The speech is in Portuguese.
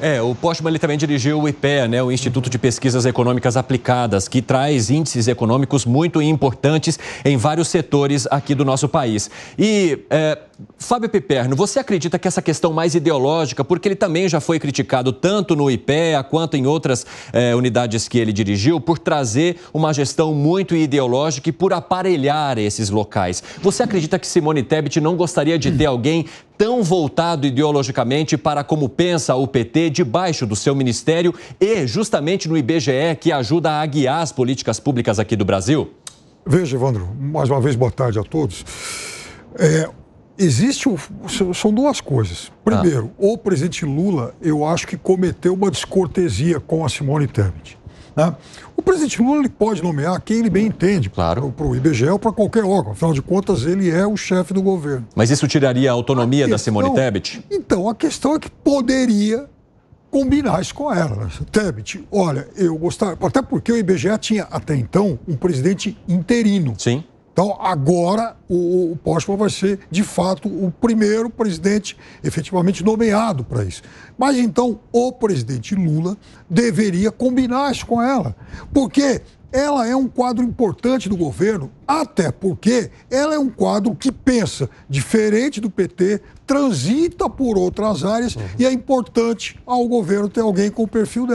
É, o Postman ele também dirigiu o IPEA, né, o Instituto de Pesquisas Econômicas Aplicadas, que traz índices econômicos muito importantes em vários setores aqui do nosso país. E, é, Fábio Piperno, você acredita que essa questão mais ideológica, porque ele também já foi criticado tanto no IPEA quanto em outras é, unidades que ele dirigiu, por trazer uma gestão muito ideológica e por aparelhar esses locais. Você acredita que Simone Tebet não gostaria de ter alguém tão voltado ideologicamente para como pensa o PT debaixo do seu ministério e justamente no IBGE, que ajuda a guiar as políticas públicas aqui do Brasil? Veja, Evandro, mais uma vez boa tarde a todos. É, existe. são duas coisas. Ah. Primeiro, ah. o presidente Lula, eu acho que cometeu uma descortesia com a Simone Tebet. Né? O presidente Lula ele pode nomear quem ele bem entende, claro. para o IBGE é ou para qualquer órgão. Afinal de contas, ele é o chefe do governo. Mas isso tiraria a autonomia a questão, da Simone Tebet? Então, a questão é que poderia combinar isso com ela. Né? Tebet, olha, eu gostava. Até porque o IBGE tinha, até então, um presidente interino. Sim. Então, agora, o, o Postman vai ser, de fato, o primeiro presidente efetivamente nomeado para isso. Mas então, o presidente Lula deveria combinar isso com ela, porque ela é um quadro importante do governo, até porque ela é um quadro que pensa diferente do PT, transita por outras áreas uhum. e é importante ao governo ter alguém com o perfil dela.